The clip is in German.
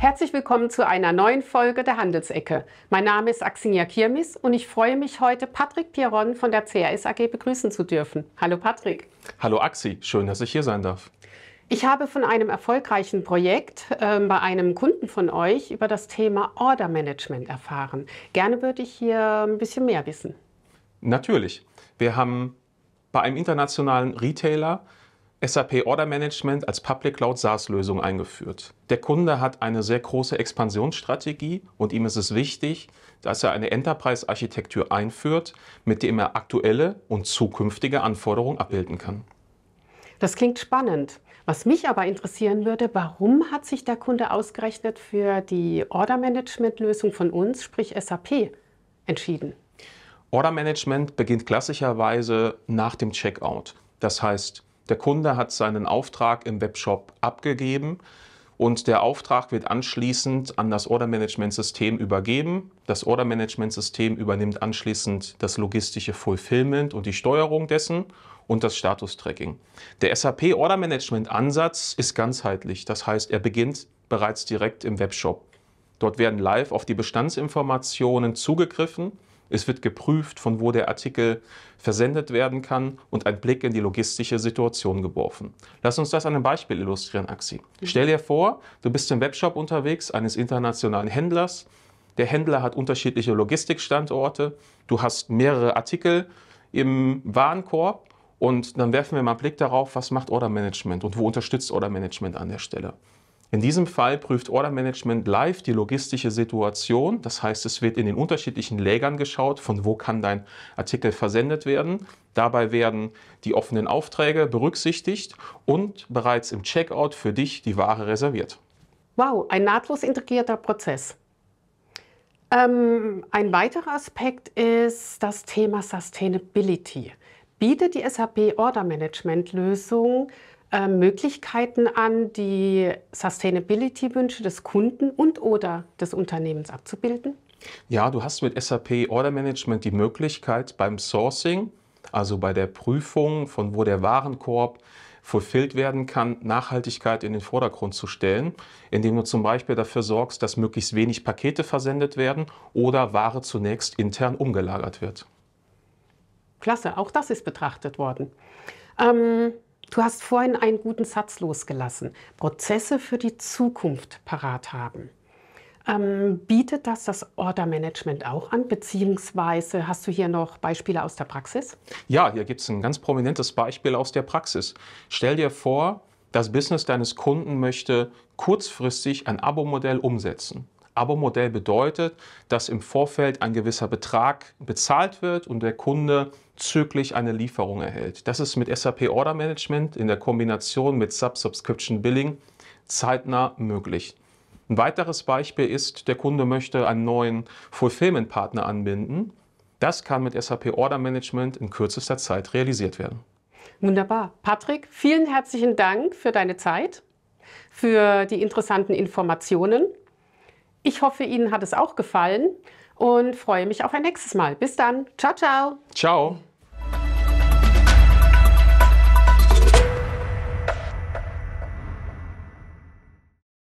Herzlich willkommen zu einer neuen Folge der Handelsecke. Mein Name ist Axinia Kirmis und ich freue mich heute, Patrick Pierron von der CAS AG begrüßen zu dürfen. Hallo Patrick. Hallo Axi, schön, dass ich hier sein darf. Ich habe von einem erfolgreichen Projekt äh, bei einem Kunden von euch über das Thema Order Management erfahren. Gerne würde ich hier ein bisschen mehr wissen. Natürlich. Wir haben bei einem internationalen Retailer SAP Order Management als Public Cloud SaaS-Lösung eingeführt. Der Kunde hat eine sehr große Expansionsstrategie und ihm ist es wichtig, dass er eine Enterprise-Architektur einführt, mit dem er aktuelle und zukünftige Anforderungen abbilden kann. Das klingt spannend. Was mich aber interessieren würde, warum hat sich der Kunde ausgerechnet für die Order Management-Lösung von uns, sprich SAP, entschieden? Order Management beginnt klassischerweise nach dem Checkout. Das heißt, der Kunde hat seinen Auftrag im Webshop abgegeben und der Auftrag wird anschließend an das Ordermanagement-System übergeben. Das Ordermanagement-System übernimmt anschließend das logistische Fulfillment und die Steuerung dessen und das Status-Tracking. Der SAP Ordermanagement-Ansatz ist ganzheitlich, das heißt, er beginnt bereits direkt im Webshop. Dort werden live auf die Bestandsinformationen zugegriffen es wird geprüft, von wo der Artikel versendet werden kann und ein Blick in die logistische Situation geworfen. Lass uns das an einem Beispiel illustrieren, Axi. Mhm. Stell dir vor, du bist im Webshop unterwegs eines internationalen Händlers. Der Händler hat unterschiedliche Logistikstandorte. Du hast mehrere Artikel im Warenkorb und dann werfen wir mal einen Blick darauf, was macht Order Management und wo unterstützt Order Management an der Stelle. In diesem Fall prüft Order Management live die logistische Situation. Das heißt, es wird in den unterschiedlichen Lägern geschaut, von wo kann dein Artikel versendet werden. Dabei werden die offenen Aufträge berücksichtigt und bereits im Checkout für dich die Ware reserviert. Wow, ein nahtlos integrierter Prozess. Ähm, ein weiterer Aspekt ist das Thema Sustainability. Bietet die SAP Order Management Lösung äh, Möglichkeiten an, die Sustainability-Wünsche des Kunden und oder des Unternehmens abzubilden? Ja, du hast mit SAP Order Management die Möglichkeit beim Sourcing, also bei der Prüfung, von wo der Warenkorb fulfilled werden kann, Nachhaltigkeit in den Vordergrund zu stellen, indem du zum Beispiel dafür sorgst, dass möglichst wenig Pakete versendet werden oder Ware zunächst intern umgelagert wird. Klasse, auch das ist betrachtet worden. Ähm, Du hast vorhin einen guten Satz losgelassen. Prozesse für die Zukunft parat haben. Ähm, bietet das das Order-Management auch an, beziehungsweise hast du hier noch Beispiele aus der Praxis? Ja, hier gibt es ein ganz prominentes Beispiel aus der Praxis. Stell dir vor, das Business deines Kunden möchte kurzfristig ein Abo-Modell umsetzen. Abo-Modell bedeutet, dass im Vorfeld ein gewisser Betrag bezahlt wird und der Kunde zügig eine Lieferung erhält. Das ist mit SAP Order Management in der Kombination mit Sub-Subscription Billing zeitnah möglich. Ein weiteres Beispiel ist, der Kunde möchte einen neuen Fulfillment-Partner anbinden. Das kann mit SAP Order Management in kürzester Zeit realisiert werden. Wunderbar. Patrick, vielen herzlichen Dank für deine Zeit, für die interessanten Informationen. Ich hoffe, Ihnen hat es auch gefallen und freue mich auf ein nächstes Mal. Bis dann. Ciao, ciao. Ciao.